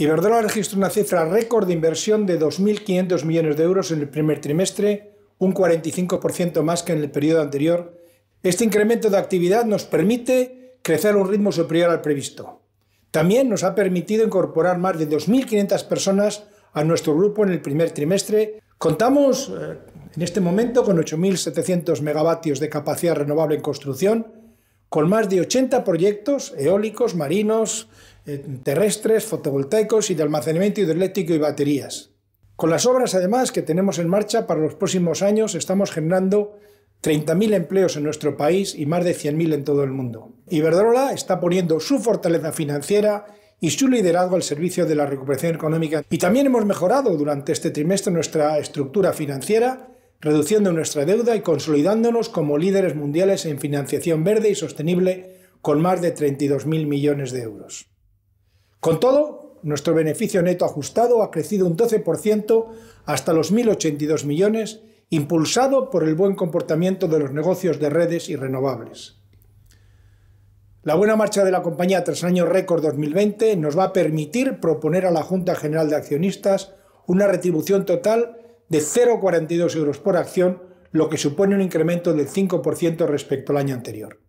Iberdrola registró una cifra récord de inversión de 2.500 millones de euros en el primer trimestre, un 45% más que en el periodo anterior. Este incremento de actividad nos permite crecer a un ritmo superior al previsto. También nos ha permitido incorporar más de 2.500 personas a nuestro grupo en el primer trimestre. Contamos eh, en este momento con 8.700 megavatios de capacidad renovable en construcción, con más de 80 proyectos eólicos, marinos, eh, terrestres, fotovoltaicos y de almacenamiento hidroeléctrico y baterías. Con las obras, además, que tenemos en marcha para los próximos años, estamos generando 30.000 empleos en nuestro país y más de 100.000 en todo el mundo. Iberdrola está poniendo su fortaleza financiera y su liderazgo al servicio de la recuperación económica. Y también hemos mejorado durante este trimestre nuestra estructura financiera, reduciendo nuestra deuda y consolidándonos como líderes mundiales en financiación verde y sostenible con más de 32.000 millones de euros. Con todo, nuestro beneficio neto ajustado ha crecido un 12% hasta los 1.082 millones, impulsado por el buen comportamiento de los negocios de redes y renovables. La buena marcha de la compañía tras el año récord 2020 nos va a permitir proponer a la Junta General de Accionistas una retribución total de 0,42 euros por acción, lo que supone un incremento del 5% respecto al año anterior.